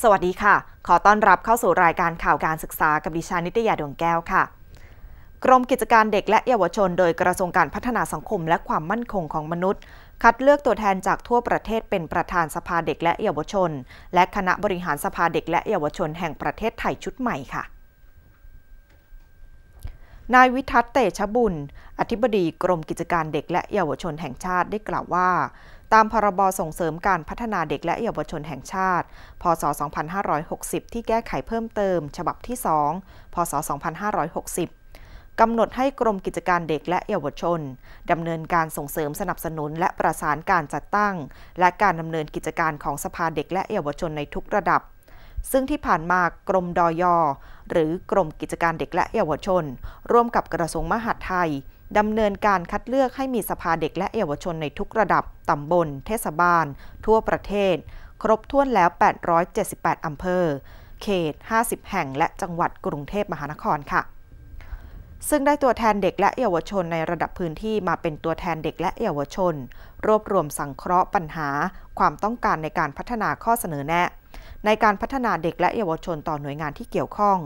สวัสดีค่ะ ขอต้อนรับเข้าสู่รายการข่าวการศึกษากับดิฉันนิตยาดวงแก้วค่ะ กรมกิจการเด็กและเยาวชน โดยกระทรวงการพัฒนาสังคม และความมั่นคงของมนุษย์ คัดเลือกตัวแทนจากทั่วประเทศเป็นประธานสภาเด็กและเยาวชน และคณะบริหารสภาเด็กและเยาวชนแห่งประเทศไทยชุดใหม่ค่ะนายวิทัศน์เตชบุญ อธิบดีกรมกิจการเด็กและเยาวชนแห่งชาติได้กล่าวว่า ตามพรบส่งเสริมการพัฒนาเด็กและเยาวชนแห่งชาติ พศ 2560 ที่แก้ไขเพิ่มเติม ฉบับที่ 2พศ2560กำหนดให้กรมกิจการเด็กและเยาวชนดำเนินการส่งเสริมสนับสนุน และประสานการจัดตั้ง และการดำเนินกิจการของสภาเด็กและเยาวชนในทุกระดับซึ่งที่ผ่านมากรมดอยอหรือกรมกิจการเด็กและเยาวชนร่วมกับกระทรวงมหาดไทยดำเนินการคัดเลือกให้มีสภาเด็กและเยาวชนในทุกระดับตำบล เทศบาล ทั่วประเทศ ครบถ้วนแล้ว 878อำเภอ เขต 50 แห่งและจังหวัดกรุงเทพมหานครค่ะ ซึ่งได้ตัวแทนเด็กและเยาวชนในระดับพื้นที่มาเป็นตัวแทนเด็กและเยาวชนรวบรวมสังเคราะห์ปัญหา ความต้องการในการพัฒนาข้อเสนอแนะในการพัฒนาเด็กและเยาวชนต่อหน่วยงานที่เกี่ยวข้อง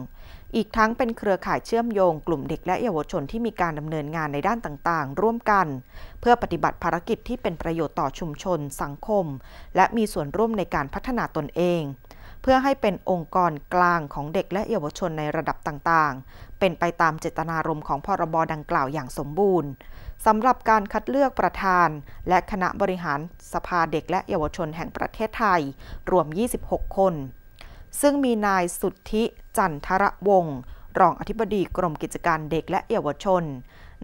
อีกทั้งเป็นเครือข่ายเชื่อมโยงกลุ่มเด็กและเยาวชนที่มีการดำเนินงานในด้านต่างๆ ร่วมกัน เพื่อปฏิบัติภารกิจที่เป็นประโยชน์ต่อชุมชน สังคม และมีส่วนร่วมในการพัฒนาตนเอง เพื่อให้เป็นองค์กรกลางของเด็กและเยาวชนในระดับต่างๆ เป็นไปตามเจตนารมณ์ของพรบดังกล่าวอย่างสมบูรณ์สำหรับการคัดเลือกประธานและคณะบริหารสภาเด็กและเยาวชนแห่งประเทศไทยรวม 26 คน ซึ่งมีนายสุทธิ จันทระวงศ์รองอธิบดีกรมกิจการเด็กและเยาวชน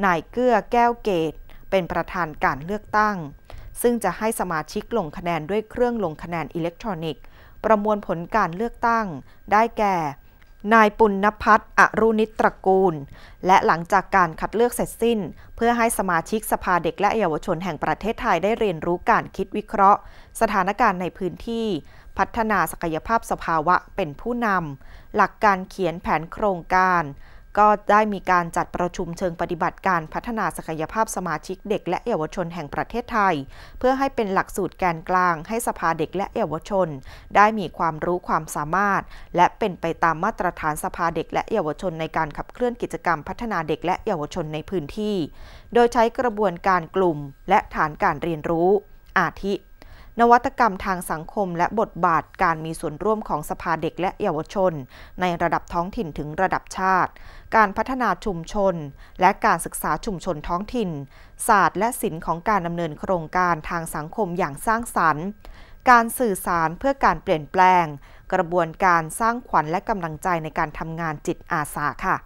นายเกื้อแก้วเกตเป็นประธานการเลือกตั้ง ซึ่งจะให้สมาชิกลงคะแนนด้วยเครื่องลงคะแนนอิเล็กทรอนิกส์ประมวลผลการเลือกตั้งได้แก่นายปุณณพัฒน์อรุณิตรกูล และหลังจากการคัดเลือกเสร็จสิ้น เพื่อให้สมาชิกสภาเด็กและเยาวชนแห่งประเทศไทยได้เรียนรู้การคิดวิเคราะห์ สถานการณ์ในพื้นที่ พัฒนาศักยภาพสภาวะเป็นผู้นำหลักการเขียนแผนโครงการก็ได้มีการจัดประชุมเชิงปฏิบัติการพัฒนาศักยภาพสมาชิกเด็ก และเยาวชนแห่งประเทศไทยเพื่อให้เป็นหลักสูตรแกนกลาง ให้สภาเด็กและเยาวชนได้มีความรู้ความสามารถ และเป็นไปตามมาตรฐานสภาเด็กและเยาวชนในการขับเคลื่อนกิจกรรมพัฒนาเด็กและเยาวชนในพื้นที่ โดยใช้กระบวนการกลุ่มและฐานการเรียนรู้ อาทินวัตกรรมทางสังคมและบทบาทการมีส่วนร่วมของสภาเด็กและเยาวชน ในระดับท้องถิ่นถึงระดับชาติ การพัฒนาชุมชน และการศึกษาชุมชนท้องถิ่น ศาสตร์และศิลป์ของการดำเนินโครงการทางสังคมอย่างสร้างสรรค์ การสื่อสารเพื่อการเปลี่ยนแปลง กระบวนการสร้างขวัญและกำลังใจในการทำงานจิตอาสาค่ะ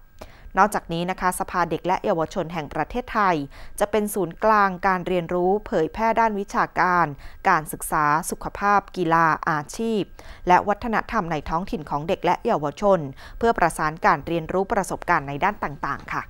นอกจากนี้นะคะ สภาเด็กและเยาวชนแห่งประเทศไทย จะเป็นศูนย์กลางการเรียนรู้เผยแพร่ด้านวิชาการ การศึกษา สุขภาพ กีฬาอาชีพ และวัฒนธรรมในท้องถิ่นของเด็กและเยาวชน เพื่อประสานการเรียนรู้ประสบการณ์ในด้านต่างๆค่ะ